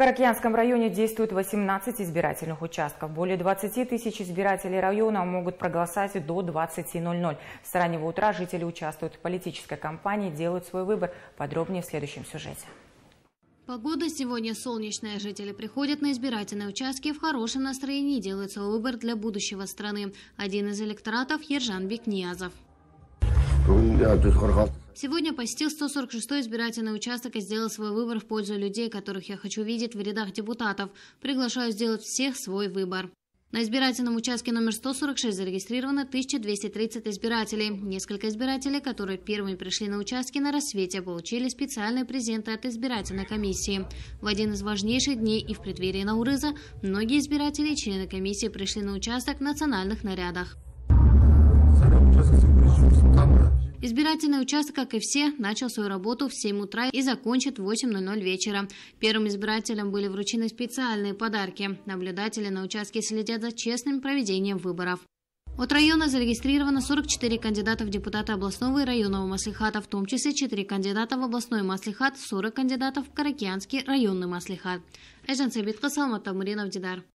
Каракьянском районе действует 18 избирательных участков. Более 20 тысяч избирателей района могут проголосовать до 20.00. С раннего утра жители участвуют в политической кампании, делают свой выбор. Подробнее в следующем сюжете. Погода сегодня солнечная. Жители приходят на избирательные участки в хорошем настроении делают свой выбор для будущего страны. Один из электоратов – Ержан Бекниязов. Сегодня посетил 146-й избирательный участок и сделал свой выбор в пользу людей, которых я хочу видеть в рядах депутатов. Приглашаю сделать всех свой выбор. На избирательном участке номер 146 зарегистрировано 1230 избирателей. Несколько избирателей, которые первыми пришли на участки на рассвете, получили специальные презенты от избирательной комиссии. В один из важнейших дней и в преддверии Наурыза многие избиратели и члены комиссии пришли на участок в национальных нарядах. Избирательный участок, как и все, начал свою работу в 7 утра и закончит в 8.00 вечера. Первым избирателям были вручены специальные подарки. Наблюдатели на участке следят за честным проведением выборов. От района зарегистрировано 44 кандидата в депутаты областного и районного маслихата, в том числе 4 кандидата в областной маслихат, 40 кандидатов в Каракианский районный маслихат. Эжен Сабитка, Салмат Тамуринов, Дидар.